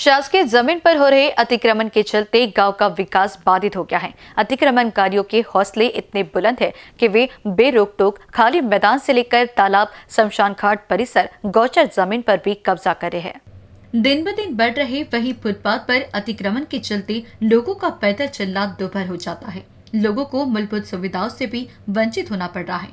शासकीय जमीन पर हो रहे अतिक्रमण के चलते गांव का विकास बाधित हो गया है अतिक्रमणकारियों के हौसले इतने बुलंद है कि वे बेरोक टोक खाली मैदान से लेकर तालाब शमशान घाट परिसर गौचर जमीन पर भी कब्जा कर रहे हैं दिन ब दिन बढ़ रहे वही फुटपाथ पर अतिक्रमण के चलते लोगों का पैदल चलना दुभर हो जाता है लोगों को मूलभूत सुविधाओं से भी वंचित होना पड़ रहा है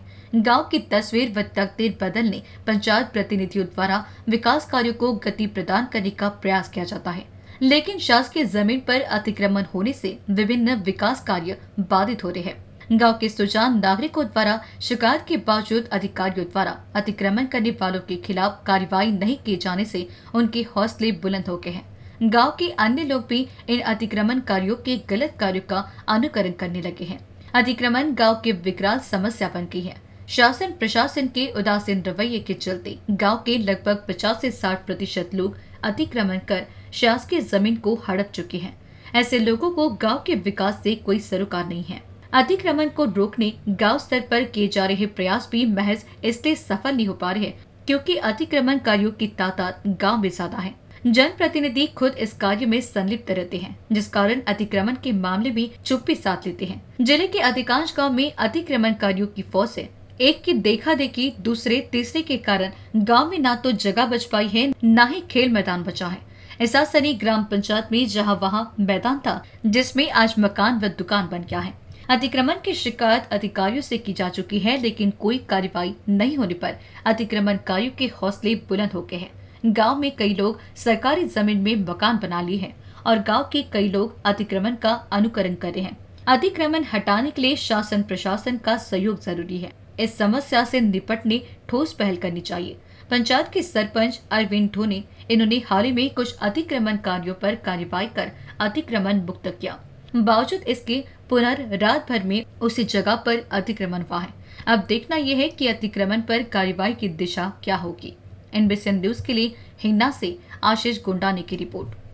गांव की तस्वीर व तकदीर बदलने पंचायत प्रतिनिधियों द्वारा विकास कार्यों को गति प्रदान करने का प्रयास किया जाता है लेकिन शासकीय जमीन पर अतिक्रमण होने से विभिन्न विकास कार्य बाधित हो रहे हैं गांव के सुजान नागरिकों द्वारा शिकायत के बावजूद अधिकारियों द्वारा अतिक्रमण करने वालों के खिलाफ कार्रवाई नहीं किए जाने से उनके हौसले बुलंद हो गए हैं गांव के अन्य लोग भी इन अतिक्रमण कार्यों के गलत कार्यों का अनुकरण करने लगे हैं अतिक्रमण गांव के विकराल समस्या बन गई है शासन प्रशासन के उदासीन रवैये के चलते गांव के लगभग 50 से 60 प्रतिशत लोग अतिक्रमण कर शासकीय जमीन को हड़प चुके हैं ऐसे लोगों को गांव के विकास से कोई सरोकार नहीं है अतिक्रमण को रोकने गांव स्तर पर किए जा रहे प्रयास भी महज इसलिए सफल नहीं हो पा रहे क्योंकि अतिक्रमण कार्यो की तादाद गांव में ज्यादा है जन प्रतिनिधि खुद इस कार्य में संलिप्त रहते हैं जिस कारण अतिक्रमण के मामले भी चुप्पी साथ लेते हैं जिले के अधिकांश गांव में अतिक्रमण की फौज है एक की देखा देखी दूसरे तीसरे के कारण गांव में ना तो जगह बच पाई है ना ही खेल मैदान बचा है ऐसा सनी ग्राम पंचायत में जहां वहां मैदान था जिसमें आज मकान व दुकान बन गया है अतिक्रमण की शिकायत अधिकारियों से की जा चुकी है लेकिन कोई कार्रवाई नहीं होने पर अतिक्रमणकारियों के हौसले बुलंद हो गए हैं गांव में कई लोग सरकारी जमीन में मकान बना लिए हैं और गांव के कई लोग अतिक्रमण का अनुकरण कर रहे हैं अतिक्रमण हटाने के लिए शासन प्रशासन का सहयोग जरूरी है इस समस्या से निपटने ठोस पहल करनी चाहिए पंचायत के सरपंच अरविंद ढोने इन्होंने हाल ही में कुछ अतिक्रमण कार्यो पर कार्यवाही कर अतिक्रमण मुक्त किया बावजूद इसके पुनर् रात भर में उसी जगह पर अतिक्रमण हुआ है अब देखना यह है कि अतिक्रमण पर कार्यवाही की दिशा क्या होगी एनबीसी न्यूज के लिए हिंगना से आशीष गुंडा ने की रिपोर्ट